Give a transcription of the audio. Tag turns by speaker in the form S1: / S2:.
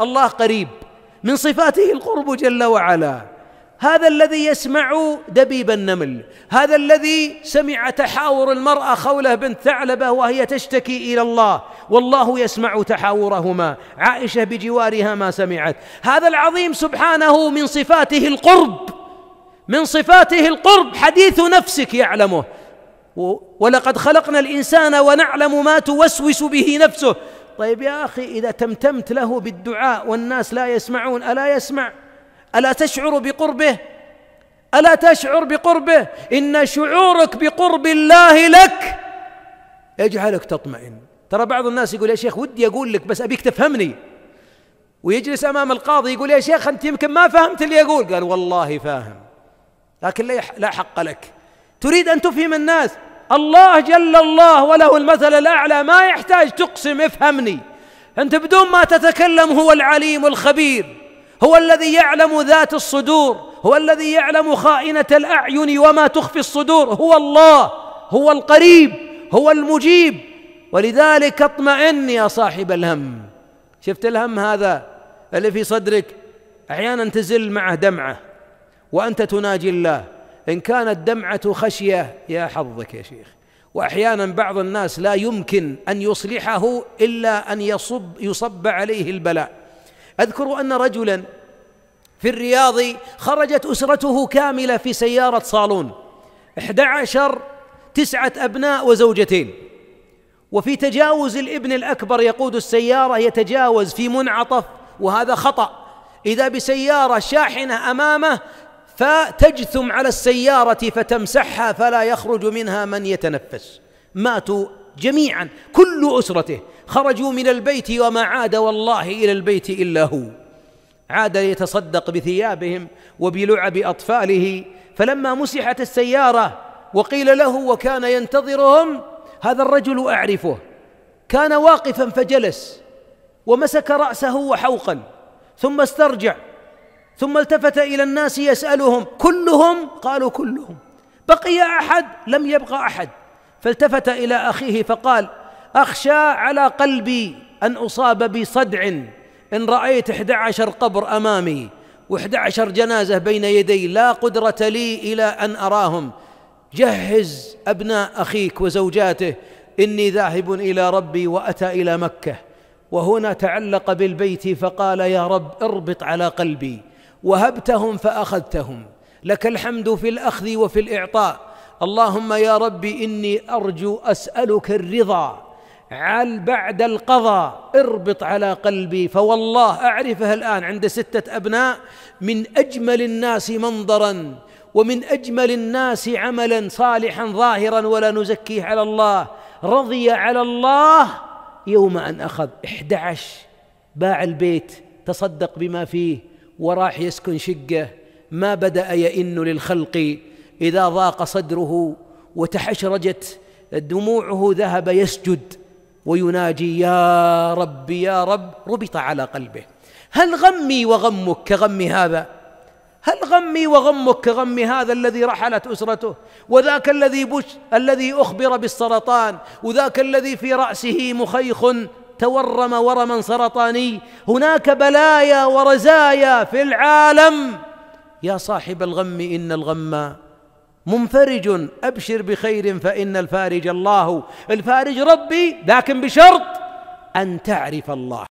S1: الله قريب من صفاته القرب جل وعلا هذا الذي يسمع دبيب النمل هذا الذي سمع تحاور المرأة خوله بنت ثعلبة وهي تشتكي إلى الله والله يسمع تحاورهما عائشة بجوارها ما سمعت هذا العظيم سبحانه من صفاته القرب من صفاته القرب حديث نفسك يعلمه ولقد خلقنا الإنسان ونعلم ما توسوس به نفسه طيب يا أخي إذا تمتمت له بالدعاء والناس لا يسمعون ألا يسمع ألا تشعر بقربه ألا تشعر بقربه إن شعورك بقرب الله لك يجعلك تطمئن ترى بعض الناس يقول يا شيخ ودي أقول لك بس أبيك تفهمني ويجلس أمام القاضي يقول يا شيخ أنت يمكن ما فهمت اللي أقول قال والله فاهم لكن لا حق لك تريد أن تفهم الناس الله جل الله وله المثل الأعلى ما يحتاج تقسم افهمني أنت بدون ما تتكلم هو العليم الخبير هو الذي يعلم ذات الصدور هو الذي يعلم خائنة الأعين وما تخفي الصدور هو الله هو القريب هو المجيب ولذلك اطمئن يا صاحب الهم شفت الهم هذا اللي في صدرك أحيانا تزل معه دمعة وأنت تناجي الله إن كانت دمعة خشية يا حظك يا شيخ وأحيانا بعض الناس لا يمكن أن يصلحه إلا أن يصب يصب عليه البلاء أذكر أن رجلا في الرياض خرجت أسرته كاملة في سيارة صالون 11 تسعة أبناء وزوجتين وفي تجاوز الابن الأكبر يقود السيارة يتجاوز في منعطف وهذا خطأ إذا بسيارة شاحنة أمامه فتجثم على السيارة فتمسحها فلا يخرج منها من يتنفس ماتوا جميعا كل أسرته خرجوا من البيت وما عاد والله إلى البيت إلا هو عاد ليتصدق بثيابهم وبلعب أطفاله فلما مسحت السيارة وقيل له وكان ينتظرهم هذا الرجل أعرفه كان واقفا فجلس ومسك رأسه وحوقا ثم استرجع ثم التفت إلى الناس يسألهم كلهم قالوا كلهم بقي أحد لم يبقى أحد فالتفت إلى أخيه فقال أخشى على قلبي أن أصاب بصدع إن رأيت 11 قبر أمامي و11 جنازة بين يدي لا قدرة لي إلى أن أراهم جهز أبناء أخيك وزوجاته إني ذاهب إلى ربي وأتى إلى مكة وهنا تعلق بالبيت فقال يا رب اربط على قلبي وهبتهم فاخذتهم لك الحمد في الاخذ وفي الاعطاء اللهم يا ربي اني ارجو اسالك الرضا عل بعد القضاء اربط على قلبي فوالله اعرفها الان عند سته ابناء من اجمل الناس منظرا ومن اجمل الناس عملا صالحا ظاهرا ولا نزكيه على الله رضي على الله يوم ان اخذ 11 باع البيت تصدق بما فيه وراح يسكن شقه ما بدأ يئن للخلق إذا ضاق صدره وتحشرجت دموعه ذهب يسجد ويناجي يا رب يا رب ربط على قلبه هل غمي وغمك كغم هذا هل غمي وغمك كغم هذا الذي رحلت اسرته وذاك الذي بش الذي اخبر بالسرطان وذاك الذي في راسه مخيخ تورم ورما سرطاني هناك بلايا ورزايا في العالم يا صاحب الغم ان الغم منفرج ابشر بخير فان الفارج الله الفارج ربي لكن بشرط ان تعرف الله